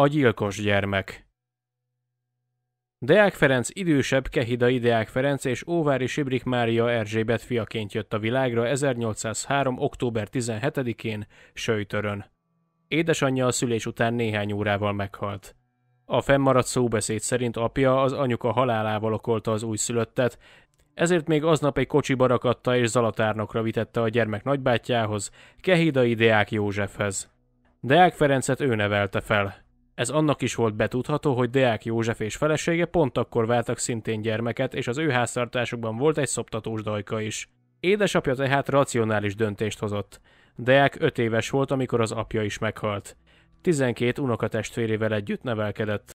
A gyilkos gyermek Deák Ferenc idősebb Kehidai Deák Ferenc és Óvári Sibrik Mária Erzsébet fiaként jött a világra 1803. október 17-én Söjtörön. Édesanyja a szülés után néhány órával meghalt. A fennmaradt szóbeszéd szerint apja az anyuka halálával okolta az újszülöttet, ezért még aznap egy kocsi barakatta és zalatárnokra vitette a gyermek nagybátyjához, Kehidai Deák Józsefhez. Deák Ferencet ő nevelte fel. Ez annak is volt betudható, hogy Deák József és felesége pont akkor váltak szintén gyermeket, és az ő háztartásukban volt egy szoptatós dajka is. Édesapja tehát racionális döntést hozott. Deák 5 éves volt, amikor az apja is meghalt. 12 unokatestvérével együtt nevelkedett.